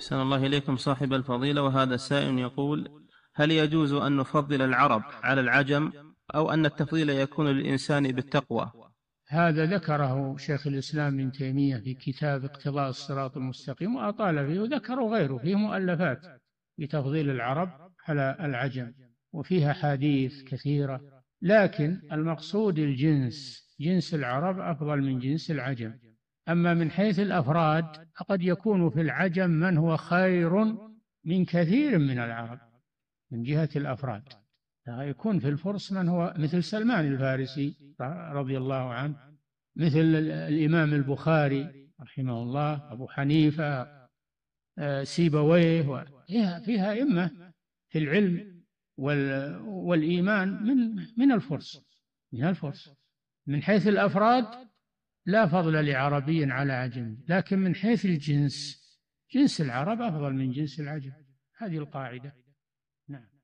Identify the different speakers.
Speaker 1: أحسن الله إليكم صاحب الفضيلة وهذا السائل يقول هل يجوز أن نفضل العرب على العجم أو أن التفضيل يكون للإنسان بالتقوى
Speaker 2: هذا ذكره شيخ الإسلام ابن تيمية في كتاب اقتضاء الصراط المستقيم وأطال فيه وذكره غيره فيه مؤلفات بتفضيل العرب على العجم وفيها حديث كثيرة لكن المقصود الجنس جنس العرب أفضل من جنس العجم أما من حيث الأفراد فقد يكون في العجم من هو خير من كثير من العرب من جهة الأفراد يكون في الفرس من هو مثل سلمان الفارسي رضي الله عنه مثل الإمام البخاري رحمه الله أبو حنيفة آه، سيبويه
Speaker 3: فيها أئمة
Speaker 2: في العلم والإيمان من من الفرس من الفرس من حيث الأفراد لا فضل لعربي على عجمي لكن من حيث الجنس جنس العرب أفضل من جنس العجم هذه القاعدة نعم